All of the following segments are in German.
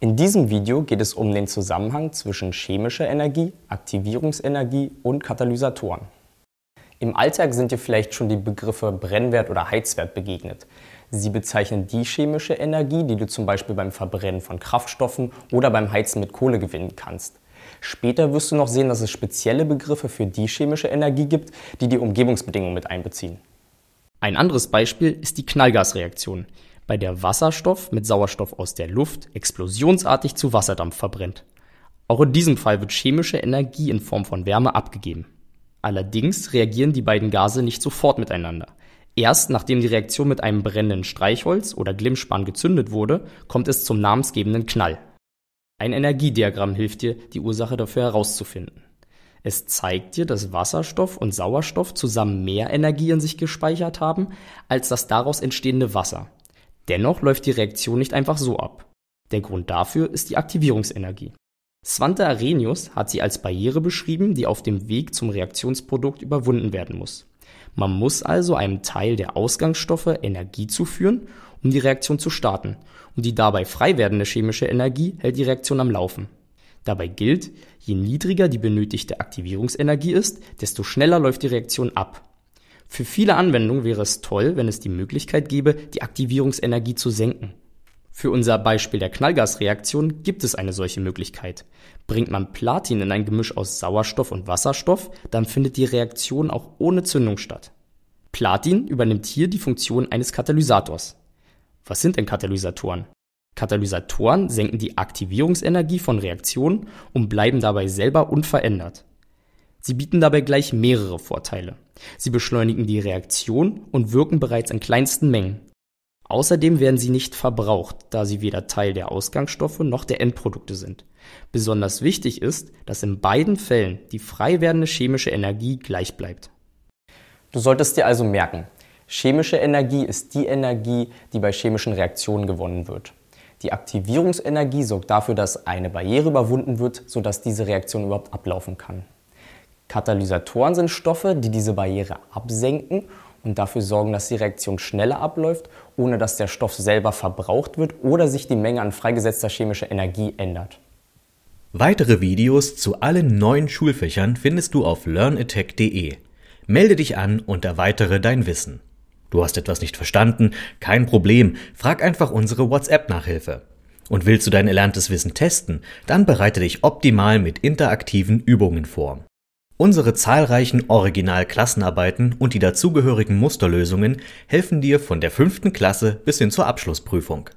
In diesem Video geht es um den Zusammenhang zwischen chemischer Energie, Aktivierungsenergie und Katalysatoren. Im Alltag sind dir vielleicht schon die Begriffe Brennwert oder Heizwert begegnet. Sie bezeichnen die chemische Energie, die du zum Beispiel beim Verbrennen von Kraftstoffen oder beim Heizen mit Kohle gewinnen kannst. Später wirst du noch sehen, dass es spezielle Begriffe für die chemische Energie gibt, die die Umgebungsbedingungen mit einbeziehen. Ein anderes Beispiel ist die Knallgasreaktion bei der Wasserstoff mit Sauerstoff aus der Luft explosionsartig zu Wasserdampf verbrennt. Auch in diesem Fall wird chemische Energie in Form von Wärme abgegeben. Allerdings reagieren die beiden Gase nicht sofort miteinander. Erst nachdem die Reaktion mit einem brennenden Streichholz oder Glimmspan gezündet wurde, kommt es zum namensgebenden Knall. Ein Energiediagramm hilft dir, die Ursache dafür herauszufinden. Es zeigt dir, dass Wasserstoff und Sauerstoff zusammen mehr Energie in sich gespeichert haben als das daraus entstehende Wasser. Dennoch läuft die Reaktion nicht einfach so ab. Der Grund dafür ist die Aktivierungsenergie. Svante Arrhenius hat sie als Barriere beschrieben, die auf dem Weg zum Reaktionsprodukt überwunden werden muss. Man muss also einem Teil der Ausgangsstoffe Energie zuführen, um die Reaktion zu starten, und die dabei frei werdende chemische Energie hält die Reaktion am Laufen. Dabei gilt, je niedriger die benötigte Aktivierungsenergie ist, desto schneller läuft die Reaktion ab. Für viele Anwendungen wäre es toll, wenn es die Möglichkeit gäbe, die Aktivierungsenergie zu senken. Für unser Beispiel der Knallgasreaktion gibt es eine solche Möglichkeit. Bringt man Platin in ein Gemisch aus Sauerstoff und Wasserstoff, dann findet die Reaktion auch ohne Zündung statt. Platin übernimmt hier die Funktion eines Katalysators. Was sind denn Katalysatoren? Katalysatoren senken die Aktivierungsenergie von Reaktionen und bleiben dabei selber unverändert. Sie bieten dabei gleich mehrere Vorteile. Sie beschleunigen die Reaktion und wirken bereits in kleinsten Mengen. Außerdem werden sie nicht verbraucht, da sie weder Teil der Ausgangsstoffe noch der Endprodukte sind. Besonders wichtig ist, dass in beiden Fällen die frei werdende chemische Energie gleich bleibt. Du solltest dir also merken, chemische Energie ist die Energie, die bei chemischen Reaktionen gewonnen wird. Die Aktivierungsenergie sorgt dafür, dass eine Barriere überwunden wird, sodass diese Reaktion überhaupt ablaufen kann. Katalysatoren sind Stoffe, die diese Barriere absenken und dafür sorgen, dass die Reaktion schneller abläuft, ohne dass der Stoff selber verbraucht wird oder sich die Menge an freigesetzter chemischer Energie ändert. Weitere Videos zu allen neuen Schulfächern findest du auf learnattack.de. Melde dich an und erweitere dein Wissen. Du hast etwas nicht verstanden? Kein Problem, frag einfach unsere WhatsApp-Nachhilfe. Und willst du dein erlerntes Wissen testen? Dann bereite dich optimal mit interaktiven Übungen vor. Unsere zahlreichen Original-Klassenarbeiten und die dazugehörigen Musterlösungen helfen dir von der fünften Klasse bis hin zur Abschlussprüfung.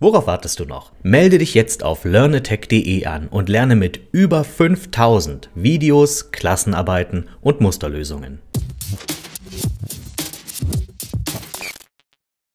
Worauf wartest du noch? Melde dich jetzt auf learnatech.de an und lerne mit über 5000 Videos, Klassenarbeiten und Musterlösungen.